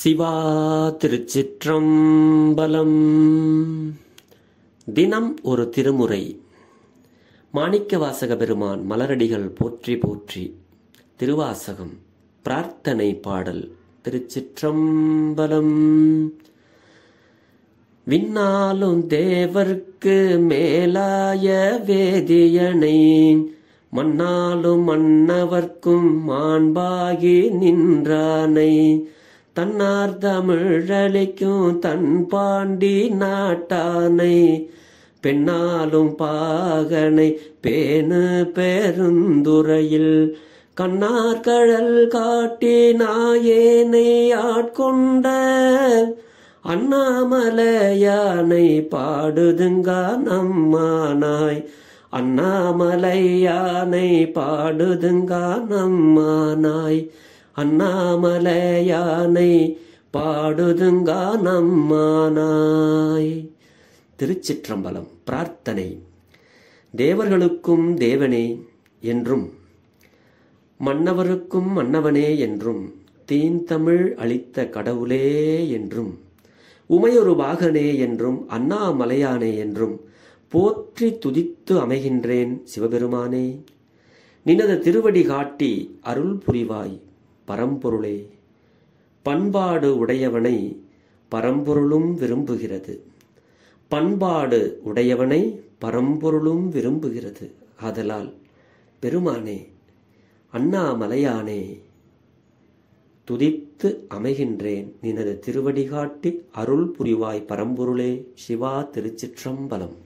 சிவா திருச்சிற்றம்பலம் தினம் ஒரு திருமுறை மாணிக்க வாசக பெருமான் மலரடிகள் போற்றி போற்றி திருவாசகம் பிரார்த்தனை பாடல் திருச்சிற்றம்பலம் விண்ணாலும் தேவர்க்கு மேலாய வேதியனை மன்னாலும் மன்னவர்க்கும் மாண்பாகி நின்றானை தன்னார் தமிழளிக்கும் தன் பாண்டி நாட்டானை பெண்ணாலும் பாகனை பேணு பெருந்துரையில் கண்ணார் கழல் காட்டி நாயேனை ஆட்கொண்ட அண்ணாமலையானை பாடுதுங்கா நம்மானாய் அண்ணாமலையானை பாடுதுங்கா நம்மானாய் அண்ணாமலையானை பாடுதுங்கா நம்மானாய் திருச்சிற்றம்பலம் பிரார்த்தனை தேவர்களுக்கும் தேவனே என்றும் மன்னவருக்கும் மன்னவனே என்றும் தீந்தமிழ் அளித்த கடவுளே என்றும் உமையொரு பாகனே என்றும் அண்ணாமலையானே என்றும் போற்றி துதித்து அமைகின்றேன் சிவபெருமானே நினது திருவடி காட்டி அருள் புரிவாய் பரம்பொருளே பண்பாடு உடையவனை பரம்பொருளும் விரும்புகிறது பண்பாடு உடையவனை பரம்பொருளும் விரும்புகிறது ஆதலால் பெருமானே அண்ணாமலையானே துதித்து அமைகின்றேன் நினது திருவடிகாட்டி அருள் புரிவாய் பரம்பொருளே சிவா திருச்சிற்றம்பலம்